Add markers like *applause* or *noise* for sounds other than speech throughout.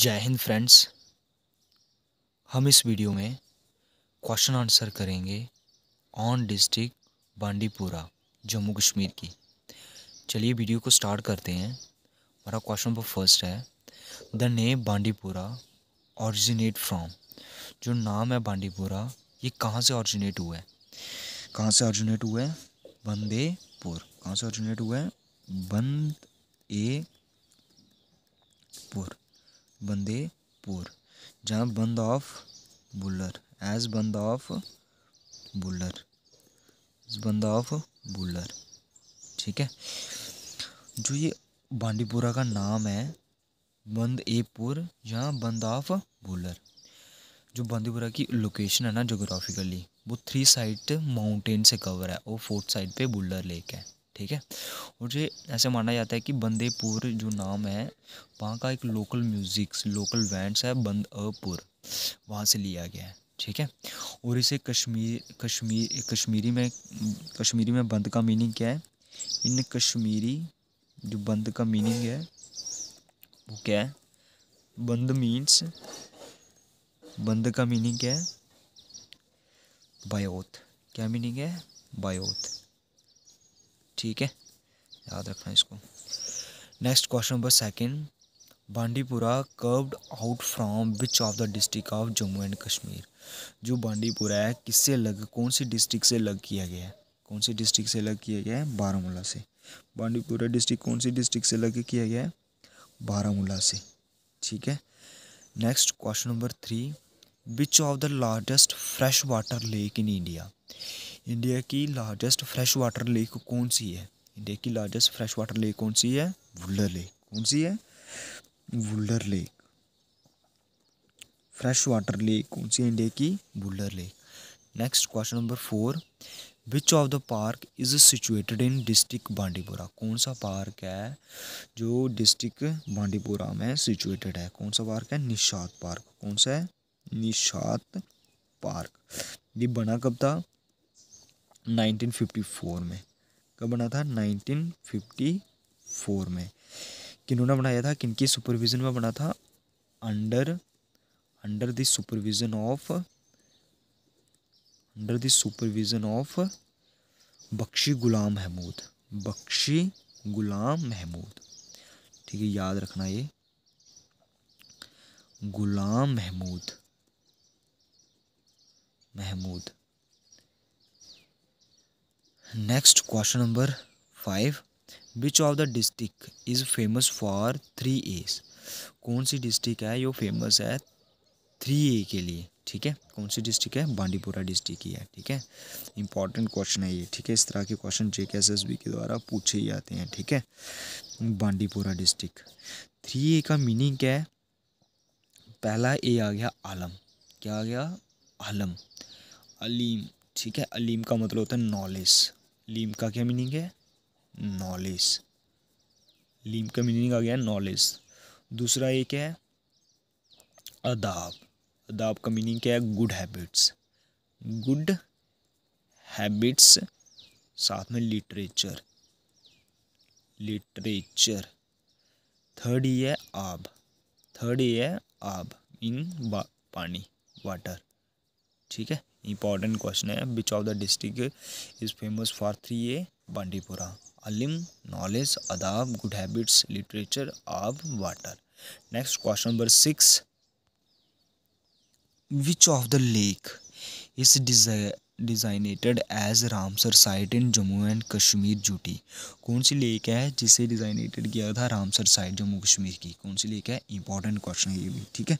जय हिंद फ्रेंड्स हम इस वीडियो में क्वेश्चन आंसर करेंगे ऑन डिस्ट्रिक्ट बांडीपुरा जम्मू कश्मीर की चलिए वीडियो को स्टार्ट करते हैं हमारा क्वेश्चन नंबर फर्स्ट है the name Bandipora originate from जो नाम है बांडीपुरा ये कहाँ से ऑरिजिनेट हुआ है कहाँ से ऑरिजिनेट हुआ है बंदेपुर कहाँ से ऑरिजिनेट हुआ है बंद ए पुर बंदेपुर जहाँ bund of Wular as bund of Wular bund of Wular ठीक है जो ये बांडीपुरा का नाम है बंद ए पुर या बंद ऑफ बुलर जो बांडीपुरा की लोकेशन है ना जोग्राफिकली वो थ्री साइड माउंटेन से कवर है और फोर्थ साइड पे बुलर लेक है ठीक है और ये ऐसे माना जाता है कि बंदेपुर जो नाम है वहाँ का एक लोकल म्यूज़िक्स लोकल बैंड्स है बंद अपुर वहाँ से लिया गया है ठीक है और इसे कश्मीर कश्मीर कश्मीरी में कश्मीरी में बंद का मीनिंग क्या है इन कश्मीरी जो बंद का मीनिंग है वो क्या है बंद मीन्स बंद का मीनिंग क्या है बायोथ क्या मीनिंग है बायोथ ठीक है याद रखना इसको next question number second Bandipora carved out from which of the district of Jammu and Kashmir जो बांडीपुरा है किससे लग कौन सी डिस्ट्रिक्ट से लग किया गया है कौन सी डिस्ट्रिक्ट से लग किया गया है बारामूला से बांडीपुरा डिस्ट्रिक्ट कौन सी डिस्ट्रिक्ट से लग किया गया है बारामूला से ठीक है next question number three which of the largest fresh water lake in India India की लार्जेस्ट फ्रेश वाटर लेक कौन सी है इंडिया की लार्जेस्ट फ्रेश वाटर लेक कौन सी है वुल्डर लेक कौन सी है वुल्डर लेक फ्रेश वाटर लेक कौन सी है इंडिया की वुल्डर lake next question number four which of the park is situated in district Bandipora कौन सा पार्क है जो डिस्ट्रिक्ट बांडीपुरा में सिचुएटेड है कौन सा पार्क है निषाद पार्क कौन सा है निषाद पार्क ये बना कब था 1954 में कब बना था 1954 में किन्होंने बनाया था किनकी सुपरविज़न में बना था under under the supervision of under the supervision of Bakshi Ghulam Mahmood Bakshi Ghulam Mahmood ठीक है याद रखना ये Ghulam Mahmood Mahmood next question number five which of the district is famous for three A's कौन सी डिस्ट्रिक्ट है जो फेमस है थ्री ए के लिए ठीक है कौन सी डिस्ट्रिक्ट है बांडीपुरा डिस्ट्रिक्ट ही है ठीक है इंपॉर्टेंट क्वेश्चन है ये ठीक है इस तरह के क्वेश्चन जे के एस एस बी के द्वारा पूछे ही जाते हैं ठीक है बांडीपुरा डिस्ट्रिक्ट थ्री ए का मीनिंग क्या है पहला ए आ गया आलम क्या आ गया आलम अलीम ठीक है अलीम का मतलब होता है नॉलेज लीम का क्या मीनिंग है नॉलेज लीम का मीनिंग आ गया नॉलेज दूसरा एक है अदाब अदाब का मीनिंग क्या है गुड हैबिट्स गुड हैबिट्स साथ में लिटरेचर लिटरेचर थर्ड ये है आब थर्ड ये है आब इन पानी वाटर ठीक है इंपॉर्टेंट क्वेश्चन है which of the district is famous for three A Bandipora अलिम नॉलेज अदाब गुड हैबिट्स लिटरेचर आब water next question number six which of the lake is designated as Ramsar site in Jammu and Kashmir जूटी कौन सी lake है जिसे डिज़ाइनेटेड किया था रामसर साइट जम्मू कश्मीर की कौन सी लेक है इंपॉर्टेंट क्वेश्चन ये भी ठीक है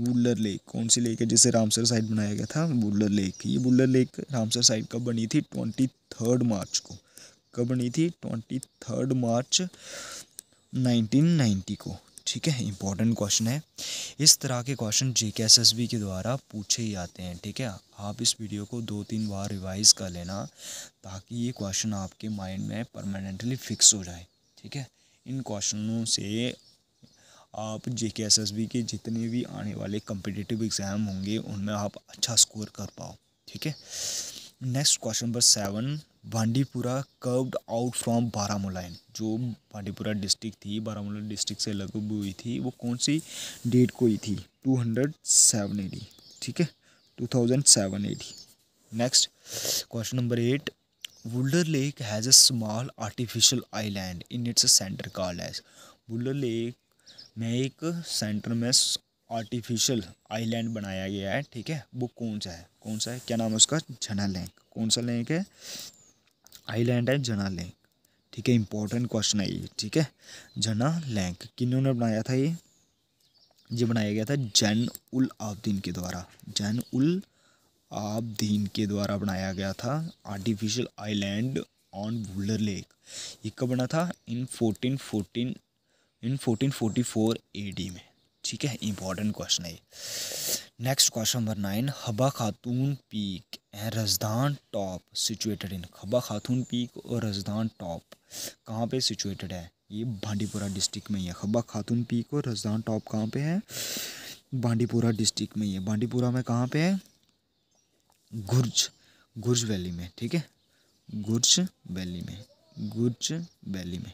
बुल्लर लेक कौन सी लेक है जिसे रामसर साइट बनाया गया था बुल्लर लेक ये बुल्लर लेक रामसर साइट कब बनी थी ट्वेंटी थर्ड मार्च को कब बनी थी twenty third March nineteen ninety को ठीक है इंपॉर्टेंट क्वेश्चन है इस तरह के क्वेश्चन जे के एस एस बी के द्वारा पूछे ही आते हैं ठीक है आप इस वीडियो को दो तीन बार रिवाइज कर लेना ताकि ये क्वेश्चन आपके माइंड में परमानेंटली फिक्स हो जाए ठीक है इन क्वेश्चनों से आप जे के एस एस बी के जितने भी आने वाले कंपिटेटिव एग्ज़ाम होंगे उनमें आप अच्छा स्कोर कर पाओ ठीक है next question number seven Bandipora carved out from Baramulla in जो भांडीपुरा डिस्ट्रिक्ट थी बारामूला डिस्ट्रिक्ट से अलग हुई थी वो कौन सी डेट को हुई थी टू हंड्रेड सेवन एटी ठीक है two thousand seven eighty next question number eight वुल्डर lake has a small artificial Island in its centre call as वुल्डर lake में एक सेंटर में आर्टिफिशियल आइलैंड बनाया गया है ठीक है वो कौन सा है कौन सा है क्या नाम है उसका झना लैंक कौन सा लैंक है आइलैंड है झना लैंक ठीक है इंपॉर्टेंट क्वेश्चन है ये ठीक है जना लैंक किन्होंने बनाया था ये ये बनाया गया था जैन उल आबदीन के द्वारा जैन उल आबदीन के द्वारा बनाया गया था artificial island on Wular lake ये कब बना था in fourteen fourteen in fourteen forty four A D में ठीक है इंपॉर्टेंट क्वेश्चन है next question number nine Haba Khatoon peak and Razdan top situated in Haba Khatoon peak और रजदान टॉप कहाँ पे सिचुएटेड है ये भांडीपुरा डिस्ट्रिक्ट में ही है हबा खातून पीक और रजदान टॉप कहाँ पे है बांडीपुरा डिस्ट्रिक्ट में ही है बांडीपुरा में कहाँ पे है गुर्ज गुर्ज वैली में ठीक है गुर्ज वैली में गुर्ज वैली में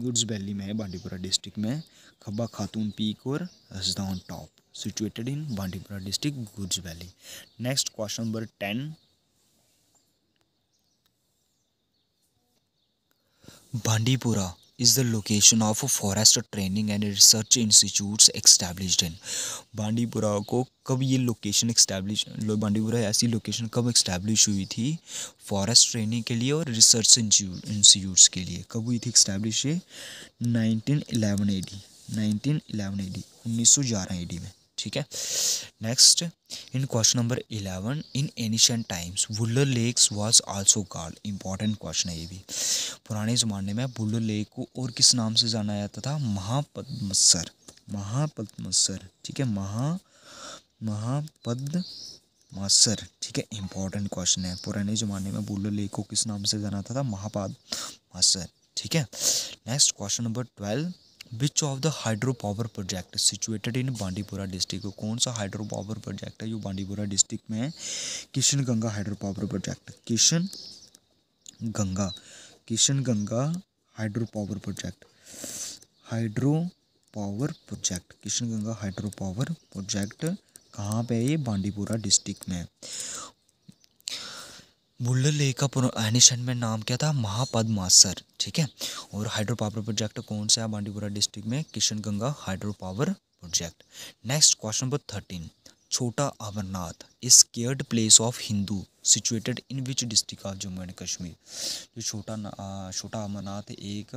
गुड्स वैली में है बांडीपुरा डिस्ट्रिक्ट में खब्बा खातून पीक और Razdan top situated in Bandipora district Gurez valley next question number ten Bandipora is the location of forest training and research institutes established in Bandipora को कब ये लोकेशन एक्स्टैब्लिश बांडीपुरा ऐसी लोकेशन कब एक्स्टैब्लिश हुई थी फॉरेस्ट ट्रेनिंग के लिए और रिसर्च इंस्टीट्यूट्स के लिए कब हुई थी एक्स्टैब्लिश ये nineteen eleven A D nineteen eleven A D उन्नीस सौ ग्यारह ए डी में ठीक है next in question number eleven in ancient times Wular lakes was also called important question है ये भी पुराने ज़माने में बुल्लर लेक को और किस नाम से जाना जाता था महापद्मसर महापद्मसर ठीक है महा महापद मासर ठीक है इंपॉर्टेंट क्वेश्चन है पुराने ज़माने में बुल्लर लेक को किस नाम से जाना था, था महापाद ठीक है next question number twelve which of the hydro power project situated in Bandipora district कौन सा हाइड्रो पावर प्रोजेक्ट है जो बांडीपुरा डिस्ट्रिक्ट में है Kishan Ganga hydro power project Kishan Ganga Kishan Ganga hydro power project hydro power project Kishan Ganga hydro power project कहाँ पे है ये बांडीपुरा डिस्ट्रिक्ट में मुल्लर लेक का एनिशन में नाम क्या था महापद्मासर ठीक है और हाइड्रो पावर प्रोजेक्ट कौन सा है बांडीपुरा डिस्ट्रिक्ट में Kishanganga hydro power project next question number thirteen Chhota Amarnath is sacred place of Hindu situated in which district of Jammu and Kashmir जो छोटा छोटा अमरनाथ एक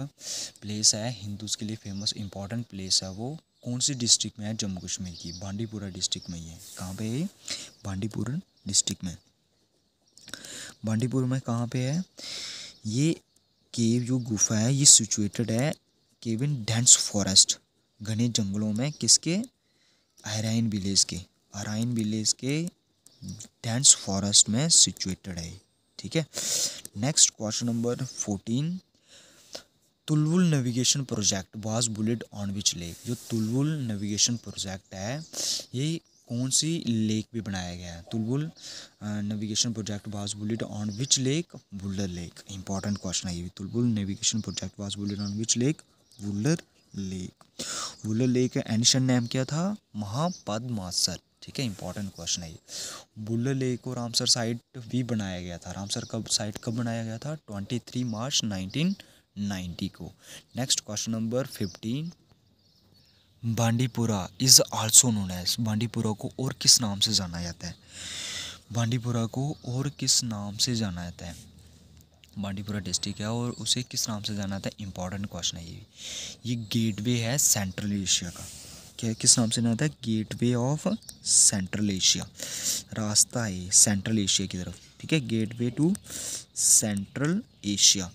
प्लेस है हिंदूज़ के लिए फेमस इंपॉर्टेंट प्लेस है वो कौन सी डिस्ट्रिक्ट में है जम्मू कश्मीर की बांडीपुरा डिस्ट्रिक्ट में ही है कहाँ पे बांडीपुर डिस्ट्रिक्ट में बांडीपुर में कहाँ पे है ये केव जो गुफा है ये सिचुएटेड है केव इन डेंस फॉरेस्ट घने जंगलों में किसके आरइन विलेज के आरइन विलेज के डेंस फॉरेस्ट में सिचुएटेड है ठीक है next question number fourteen Tulbul navigation project was built on which lake जो तुलवुल नेविगेशन प्रोजेक्ट है ये कौन सी लेक भी बनाया गया है Tulbul navigation project was built on which lake Wular lake important question है ये Tulbul navigation project was built on which lake Wular lake Wular lake का एनिशन नेम क्या था महापद्मासर ठीक है इंपॉर्टेंट क्वेश्चन है ये बुल्लर लेक को रामसर साइट भी बनाया गया था रामसर कब साइट कब बनाया गया था twenty three March nineteen ninety को next question number fifteen Bandipora is also known as Bandipora को और किस नाम से जाना जाता है बांडीपुरा को और किस नाम से जाना जाता है बांडीपुरा डिस्ट्रिक्ट है और उसे किस नाम से जाना जाता है इंपॉर्टेंट क्वेश्चन है ये ये गेटवे है सेंट्रल एशिया का क्या किस नाम से जाना जाता है गेटवे ऑफ सेंट्रल एशिया रास्ता है सेंट्रल एशिया की तरफ ठीक है गेटवे टू सेंट्रल एशिया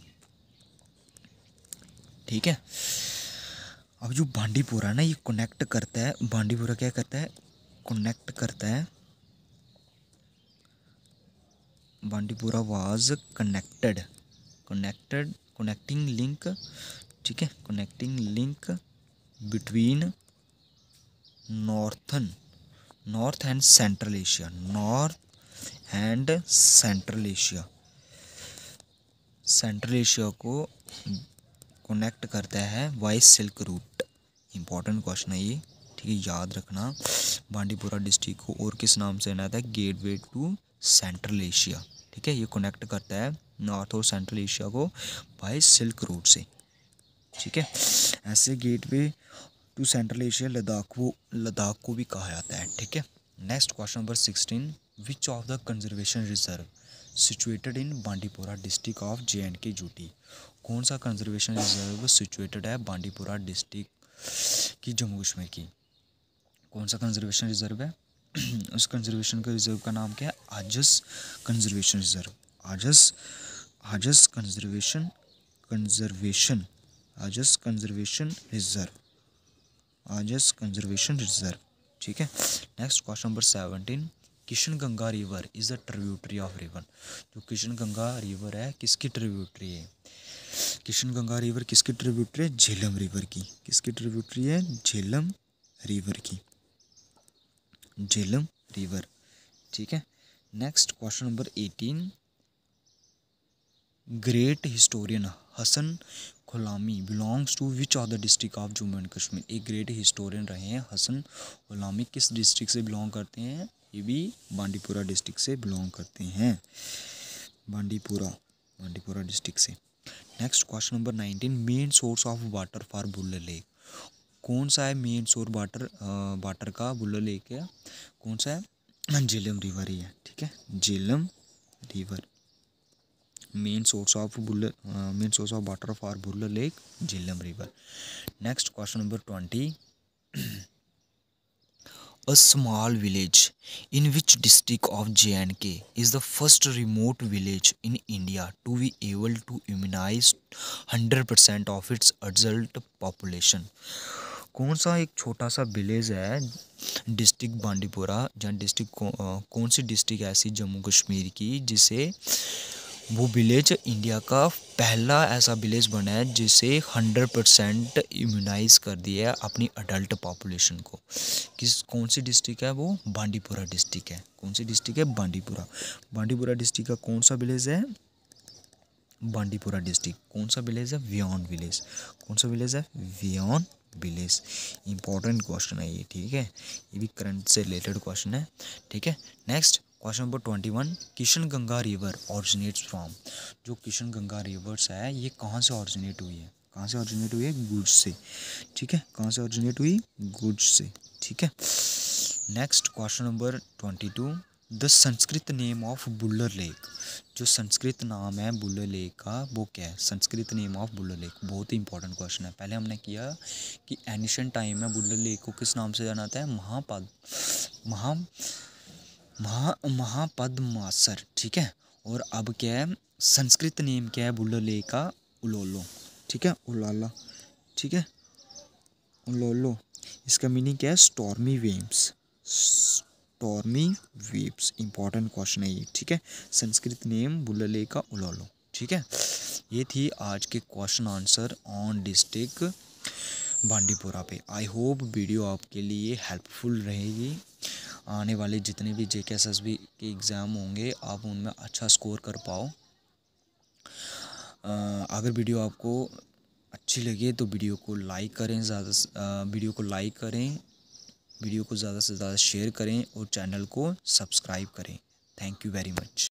ठीक है अब जो बांडीपुरा ना ये कनेक्ट करता है बांडीपुरा क्या करता है कनेक्ट करता है Bandipora was connected connected connecting link ठीक है connecting link between northern north and central Asia north and central Asia central Asia को कनेक्ट करता है via silk route important question है ये ठीक है याद रखना बांडीपुरा डिस्ट्रिक्ट को और किस नाम से जाना था gateway to central Asia ठीक है ये कनेक्ट करता है नॉर्थ और सेंट्रल एशिया को बाय सिल्क रूट से ठीक है ऐसे gateway to central Asia Ladakh को लद्दाख को भी कहा जाता है ठीक है next question number sixteen which of the conservation reserve situated in Bandipora district of J and K जूटी कौन सा कंजर्वेशन रिजर्व सिचुएटेड है बांडीपुरा डिस्ट्रिक्ट कि जम्मू कश्मीर की कौन सा कंजर्वेशन रिजर्व है *clears throat* उस कंजर्वेशन का रिजर्व का नाम क्या है Ajas conservation reserve Ajas Ajas conservation conservation Ajas conservation reserve Ajas conservation reserve ठीक है next question number seventeen Kishan Ganga river is a tributary of river जो किशन गंगा रिवर है किसकी ट्रिब्यूटरी है किशन गंगा रिवर किसकी ट्रिब्यूटरी है झेलम रिवर की किसकी ट्रिब्यूटरी है झेलम रिवर की झेलम रिवर ठीक है next question number eighteen great historian Hassan Ghulami belongs to which are the district of Jammu and Kashmir एक ग्रेट हिस्टोरियन रहे हैं हसन गुलामी किस डिस्ट्रिक्ट से बिलोंग करते हैं ये भी बांडीपुरा डिस्ट्रिक्ट से बिलोंग करते हैं बांडीपुरा बांडीपुरा डिस्ट्रिक्ट से next question number nineteen main source of water for Wular lake कौन सा है मेन सोर्स वाटर वाटर का बुल्लर लेक है कौन सा है झेलम हाँ, रिवर ही है ठीक है Jhelum river main source of Wular main source of water for Wular lake Jhelum river next question number twenty a small village *clears throat* in which district of J and K is the first remote village in India to be able to immunise hundred percent of its adult population कौन सा एक छोटा सा village है district Bandipora जहाँ district कौन सी district ऐसी जम्मू कश्मीर की जिसे वो विलेज इंडिया का पहला ऐसा विलेज बना है जिसे 100 परसेंट इम्यूनाइज कर दिया है अपनी अडल्ट पॉपुलेशन को किस कौन सी डिस्ट्रिक्ट है वो बांडीपुरा डिस्ट्रिक्ट है कौन सी डिस्ट्रिक्ट है बांडीपुरा बांडीपुरा डिस्ट्रिक्ट का कौन सा विलेज है बांडीपुरा डिस्ट्रिक्ट कौन सा विलेज है वियॉन विलेज कौन सा विलेज है वियॉन विलेज इंपॉर्टेंट क्वेश्चन है ये ठीक है ये भी करंट से रिलेटेड क्वेश्चन है ठीक है next question number twenty one Kishan Ganga river originates from जो किशन गंगा रिवर्स है ये कहाँ से ऑरिजिनेट हुई है कहाँ से ऑरिजिनेट हुई है गुड्स से ठीक है कहाँ से ऑरिजिनेट हुई गुड्स से ठीक है next question number twenty two the Sanskrit name of Wular lake जो संस्कृत नाम है बुल्लर लेक का वो क्या है Sanskrit name of Wular lake बहुत ही इंपॉर्टेंट क्वेश्चन है पहले हमने किया कि एनिशन टाइम में बुल्लर लेक को किस नाम से जाना जाता महा, पाद, महा महा महापद्मासर ठीक है और अब क्या है संस्कृत नेम क्या है बुलले का उलोलो ठीक है उलाला ठीक है उलोलो इसका मीनिंग क्या है stormy waves stormy waves important question है ये ठीक है संस्कृत नेम बुलले का उलोलो ठीक है ये थी आज के question answer on district Bandipora पे आई होप वीडियो आपके लिए हेल्पफुल रहेगी आने वाले जितने भी J K S S B के एग्ज़ाम होंगे आप उनमें अच्छा स्कोर कर पाओ अगर वीडियो आपको अच्छी लगे तो वीडियो को लाइक करें ज़्यादा वीडियो को लाइक करें वीडियो को ज़्यादा से ज़्यादा शेयर करें और चैनल को सब्सक्राइब करें थैंक यू वेरी मच